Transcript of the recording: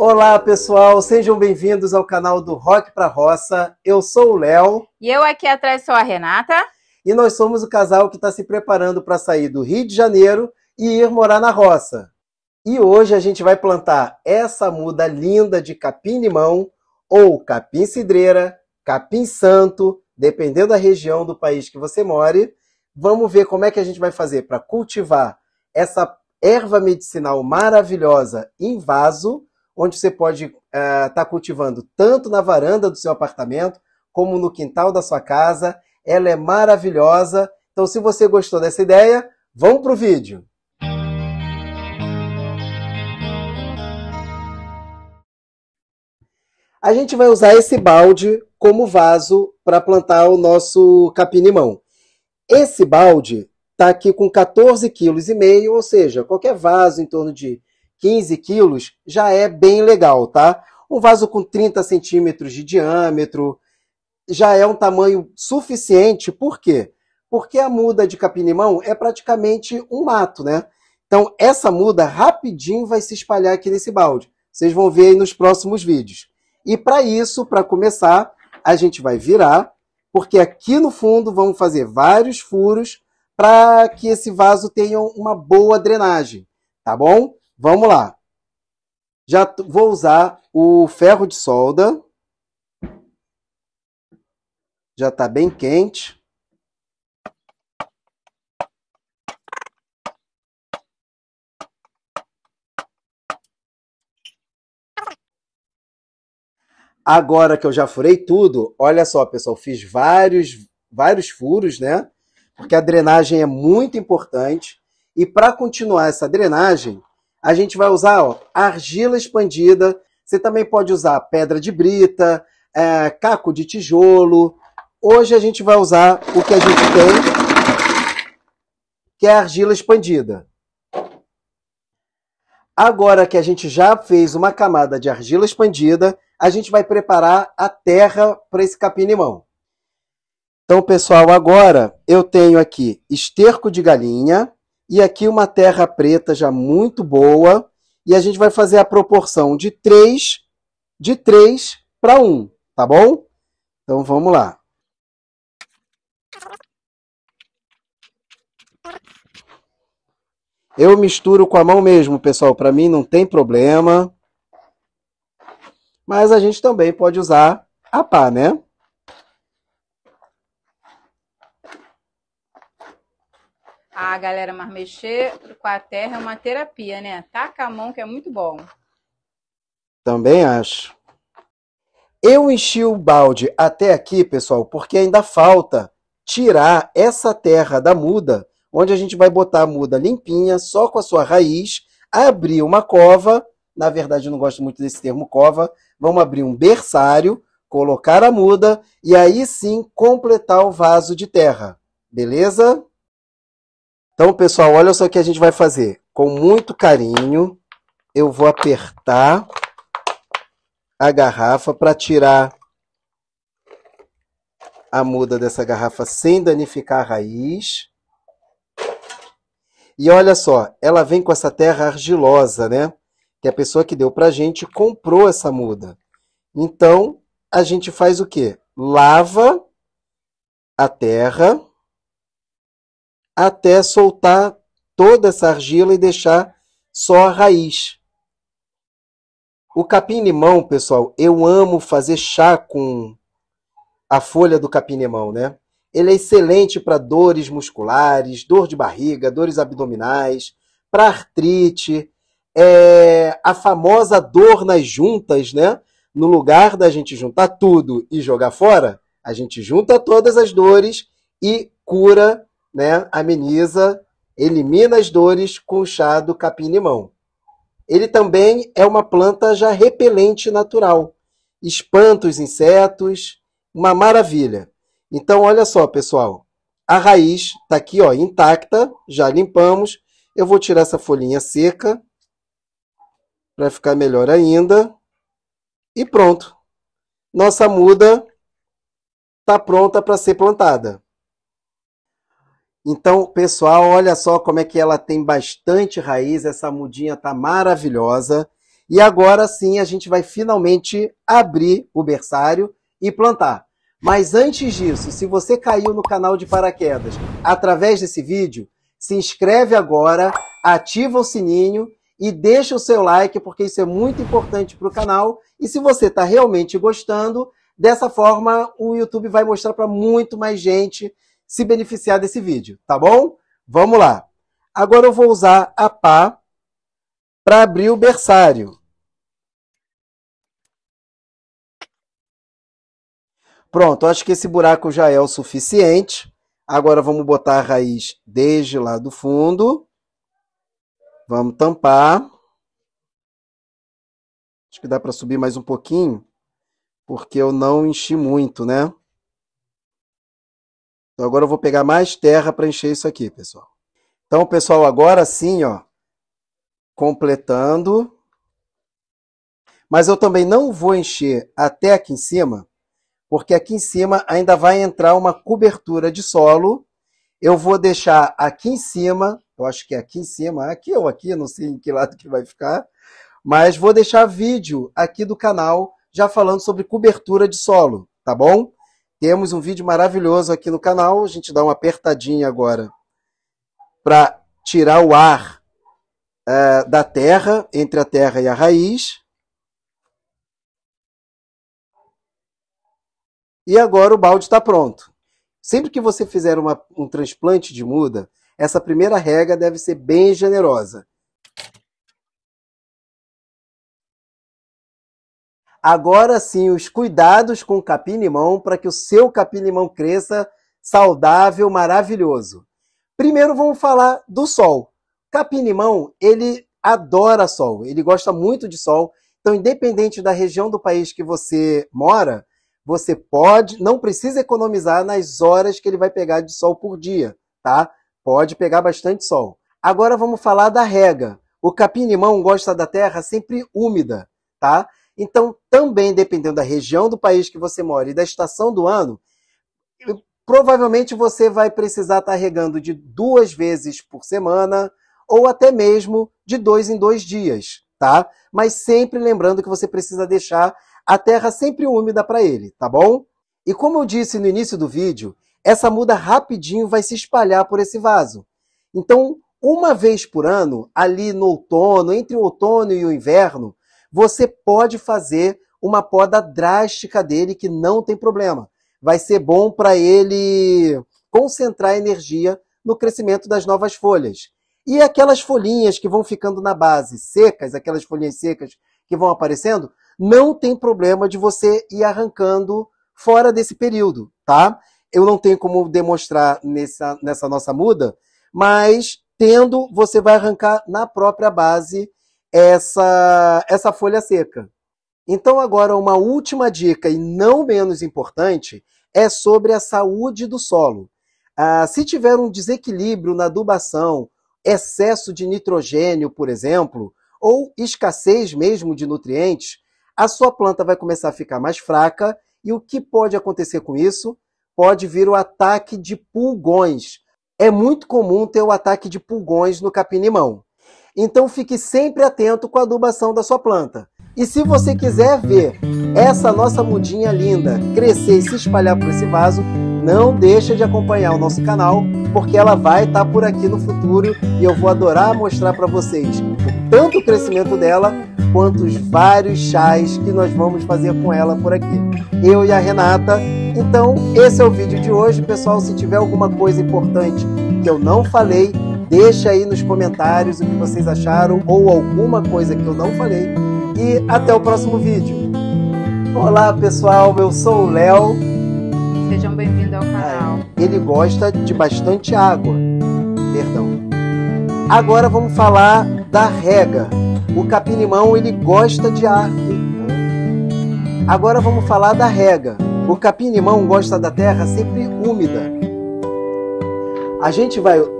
Olá, pessoal, sejam bem-vindos ao canal do Rock para Roça. Eu sou o Léo. E eu aqui atrás sou a Renata. E nós somos o casal que está se preparando para sair do Rio de Janeiro e ir morar na roça. E hoje a gente vai plantar essa muda linda de capim-limão ou capim-cidreira, capim-santo, dependendo da região do país que você more. Vamos ver como é que a gente vai fazer para cultivar essa erva medicinal maravilhosa em vaso onde você pode estar é, tá cultivando tanto na varanda do seu apartamento, como no quintal da sua casa. Ela é maravilhosa. Então, se você gostou dessa ideia, vamos para o vídeo. A gente vai usar esse balde como vaso para plantar o nosso capim-limão. Esse balde está aqui com 14,5 kg, ou seja, qualquer vaso em torno de 15 quilos já é bem legal, tá? Um vaso com 30 centímetros de diâmetro já é um tamanho suficiente, por quê? Porque a muda de capim-limão é praticamente um mato, né? Então essa muda rapidinho vai se espalhar aqui nesse balde. Vocês vão ver aí nos próximos vídeos. E para isso, para começar, a gente vai virar, porque aqui no fundo vamos fazer vários furos para que esse vaso tenha uma boa drenagem, tá bom? Vamos lá. Já vou usar o ferro de solda. Já está bem quente. Agora que eu já furei tudo, olha só, pessoal, fiz vários, vários furos, né? Porque a drenagem é muito importante. E para continuar essa drenagem, a gente vai usar ó, argila expandida, você também pode usar pedra de brita, é, caco de tijolo. Hoje a gente vai usar o que a gente tem, que é argila expandida. Agora que a gente já fez uma camada de argila expandida, a gente vai preparar a terra para esse capim-limão. Então, pessoal, agora eu tenho aqui esterco de galinha, e aqui uma terra preta já muito boa. E a gente vai fazer a proporção de 3, de 3 para 1, tá bom? Então vamos lá. Eu misturo com a mão mesmo, pessoal. Para mim não tem problema. Mas a gente também pode usar a pá, né? a galera, mas mexer com a terra é uma terapia, né? Taca a mão que é muito bom. Também acho. Eu enchi o balde até aqui, pessoal, porque ainda falta tirar essa terra da muda, onde a gente vai botar a muda limpinha, só com a sua raiz, abrir uma cova, na verdade eu não gosto muito desse termo cova, vamos abrir um berçário, colocar a muda e aí sim completar o vaso de terra. Beleza? Então, pessoal, olha só o que a gente vai fazer. Com muito carinho, eu vou apertar a garrafa para tirar a muda dessa garrafa sem danificar a raiz. E olha só, ela vem com essa terra argilosa, né? Que a pessoa que deu pra gente comprou essa muda. Então, a gente faz o quê? Lava a terra até soltar toda essa argila e deixar só a raiz. O capim-limão, pessoal, eu amo fazer chá com a folha do capim-limão, né? Ele é excelente para dores musculares, dor de barriga, dores abdominais, para artrite, é a famosa dor nas juntas, né? No lugar da gente juntar tudo e jogar fora, a gente junta todas as dores e cura né, ameniza, elimina as dores com o chá do capim-limão. Ele também é uma planta já repelente natural, espanta os insetos, uma maravilha. Então, olha só, pessoal, a raiz está aqui ó, intacta, já limpamos. Eu vou tirar essa folhinha seca para ficar melhor ainda. E pronto. Nossa muda está pronta para ser plantada. Então, pessoal, olha só como é que ela tem bastante raiz, essa mudinha tá maravilhosa. E agora sim a gente vai finalmente abrir o berçário e plantar. Mas antes disso, se você caiu no canal de paraquedas através desse vídeo, se inscreve agora, ativa o sininho e deixa o seu like, porque isso é muito importante para o canal. E se você está realmente gostando, dessa forma o YouTube vai mostrar para muito mais gente se beneficiar desse vídeo, tá bom? Vamos lá. Agora eu vou usar a pá para abrir o berçário. Pronto, acho que esse buraco já é o suficiente. Agora vamos botar a raiz desde lá do fundo. Vamos tampar. Acho que dá para subir mais um pouquinho, porque eu não enchi muito, né? Então agora eu vou pegar mais terra para encher isso aqui, pessoal. Então, pessoal, agora sim, ó, completando. Mas eu também não vou encher até aqui em cima, porque aqui em cima ainda vai entrar uma cobertura de solo. Eu vou deixar aqui em cima, eu acho que é aqui em cima, aqui ou aqui, não sei em que lado que vai ficar, mas vou deixar vídeo aqui do canal já falando sobre cobertura de solo, tá bom? Temos um vídeo maravilhoso aqui no canal. A gente dá uma apertadinha agora para tirar o ar é, da terra, entre a terra e a raiz. E agora o balde está pronto. Sempre que você fizer uma, um transplante de muda, essa primeira rega deve ser bem generosa. Agora sim, os cuidados com o capim-limão para que o seu capim-limão cresça saudável, maravilhoso. Primeiro vamos falar do sol. Capim-limão, ele adora sol, ele gosta muito de sol. Então, independente da região do país que você mora, você pode, não precisa economizar nas horas que ele vai pegar de sol por dia, tá? Pode pegar bastante sol. Agora vamos falar da rega. O capim-limão gosta da terra sempre úmida tá? Então, também dependendo da região do país que você mora e da estação do ano, provavelmente você vai precisar estar tá regando de duas vezes por semana ou até mesmo de dois em dois dias, tá? Mas sempre lembrando que você precisa deixar a terra sempre úmida para ele, tá bom? E como eu disse no início do vídeo, essa muda rapidinho vai se espalhar por esse vaso. Então, uma vez por ano, ali no outono, entre o outono e o inverno, você pode fazer uma poda drástica dele que não tem problema. Vai ser bom para ele concentrar energia no crescimento das novas folhas. E aquelas folhinhas que vão ficando na base secas, aquelas folhinhas secas que vão aparecendo, não tem problema de você ir arrancando fora desse período, tá? Eu não tenho como demonstrar nessa, nessa nossa muda, mas tendo, você vai arrancar na própria base essa, essa folha seca. Então, agora, uma última dica, e não menos importante, é sobre a saúde do solo. Ah, se tiver um desequilíbrio na adubação, excesso de nitrogênio, por exemplo, ou escassez mesmo de nutrientes, a sua planta vai começar a ficar mais fraca e o que pode acontecer com isso? Pode vir o ataque de pulgões. É muito comum ter o ataque de pulgões no capim-limão. Então fique sempre atento com a adubação da sua planta. E se você quiser ver essa nossa mudinha linda crescer e se espalhar por esse vaso, não deixa de acompanhar o nosso canal, porque ela vai estar tá por aqui no futuro e eu vou adorar mostrar para vocês tanto o crescimento dela quanto os vários chás que nós vamos fazer com ela por aqui. Eu e a Renata. Então, esse é o vídeo de hoje, pessoal. Se tiver alguma coisa importante que eu não falei, Deixa aí nos comentários o que vocês acharam ou alguma coisa que eu não falei. E até o próximo vídeo. Olá pessoal, eu sou o Léo. Sejam bem-vindos ao canal. Ele gosta de bastante água. Perdão. Agora vamos falar da rega. O capim-limão ele gosta de ar. Agora vamos falar da rega. O capim-limão gosta da terra sempre úmida. A gente vai